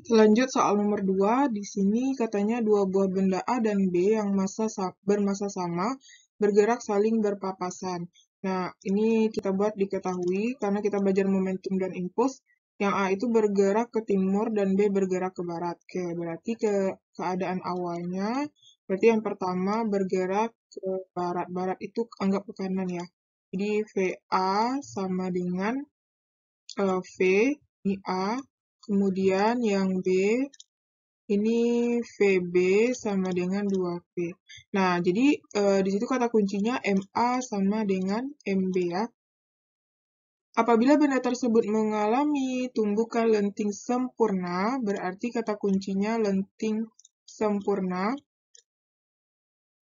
Kita lanjut soal nomor 2. Di sini katanya dua buah benda A dan B yang massa bermassa sama bergerak saling berpapasan. Nah, ini kita buat diketahui karena kita belajar momentum dan impuls. Yang A itu bergerak ke timur dan B bergerak ke barat. Oke, berarti ke keadaan awalnya, berarti yang pertama bergerak ke barat. Barat itu anggap ke kanan ya. Jadi VA sama dengan uh, V, ini A, Kemudian yang B, ini VB sama dengan 2P. Nah, jadi e, di situ kata kuncinya MA sama dengan MB ya. Apabila benda tersebut mengalami tumbukan lenting sempurna, berarti kata kuncinya lenting sempurna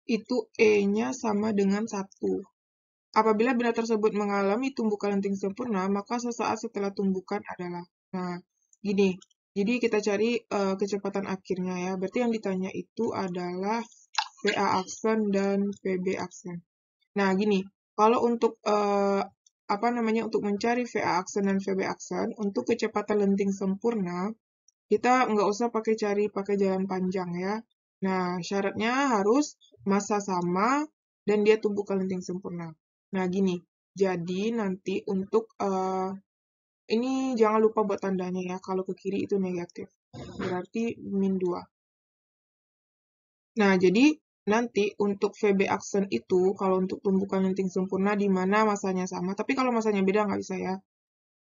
itu E-nya sama dengan 1. Apabila benda tersebut mengalami tumbukan lenting sempurna, maka sesaat setelah tumbukan adalah. Nah, Gini, jadi kita cari uh, kecepatan akhirnya ya. Berarti yang ditanya itu adalah PA aksen dan PB aksen. Nah, gini, kalau untuk uh, apa namanya untuk mencari VA aksen dan VB aksen, untuk kecepatan lenting sempurna kita nggak usah pakai cari pakai jalan panjang ya. Nah, syaratnya harus masa sama dan dia tumbuh ke lenting sempurna. Nah, gini. Jadi nanti untuk uh, ini jangan lupa buat tandanya ya, kalau ke kiri itu negatif. Berarti min 2. Nah, jadi nanti untuk VB aksen itu, kalau untuk tumbukan linting sempurna di mana masanya sama, tapi kalau masanya beda nggak bisa ya.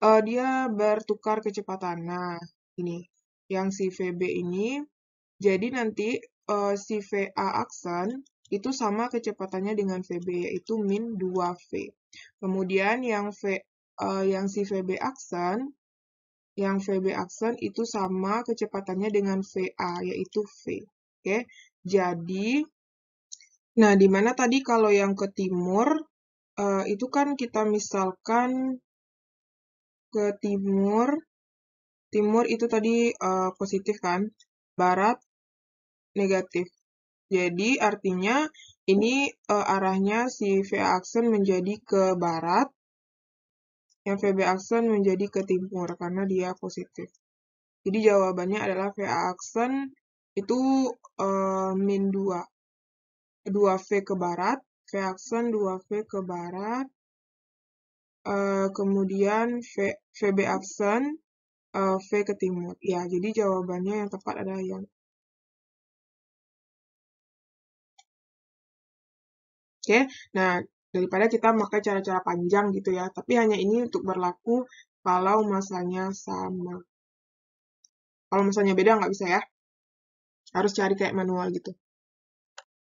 Uh, dia bertukar kecepatan. Nah, ini. Yang si VB ini, jadi nanti uh, si VA aksen itu sama kecepatannya dengan VB, yaitu min 2V. Kemudian yang V, uh, yang si VB aksen, yang VB aksen itu sama kecepatannya dengan VA, yaitu V. Oke, jadi, nah dimana tadi kalau yang ke timur, uh, itu kan kita misalkan ke timur, timur itu tadi uh, positif kan, barat negatif. Jadi artinya ini uh, arahnya si VA aksen menjadi ke barat, yang VB aksen menjadi ke timur karena dia positif. Jadi jawabannya adalah VA aksen itu uh, min 2. 2V ke barat, V aksen 2V ke barat, uh, kemudian v, VB aksen uh, eh, V ke timur. Ya, jadi jawabannya yang tepat adalah yang Oke, okay? nah daripada kita memakai cara-cara panjang gitu ya. Tapi hanya ini untuk berlaku kalau masanya sama. Kalau masanya beda nggak bisa ya. Harus cari kayak manual gitu.